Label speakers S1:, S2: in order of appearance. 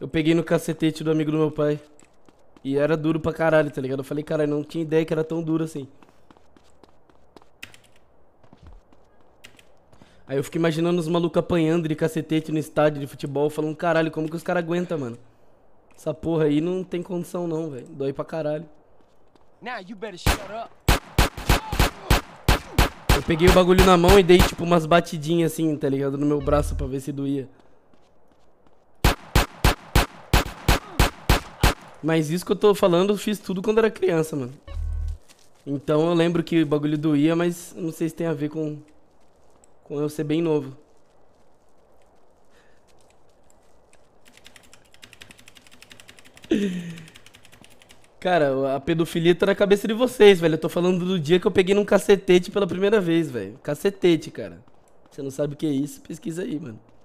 S1: Eu peguei no cacetete do amigo do meu pai. E era duro pra caralho, tá ligado? Eu falei, caralho, não tinha ideia que era tão duro assim. Aí eu fico imaginando os malucos apanhando de cacetete no estádio de futebol, falando, caralho, como que os caras aguentam, mano? Essa porra aí não tem condição não, velho. Dói pra caralho. Eu peguei o bagulho na mão e dei, tipo, umas batidinhas assim, tá ligado? No meu braço pra ver se doía. Mas isso que eu tô falando, eu fiz tudo quando era criança, mano. Então eu lembro que o bagulho doía, mas não sei se tem a ver com, com eu ser bem novo. Cara, a pedofilia tá na cabeça de vocês, velho. Eu tô falando do dia que eu peguei num cacetete pela primeira vez, velho. Cacetete, cara. Você não sabe o que é isso? Pesquisa aí, mano.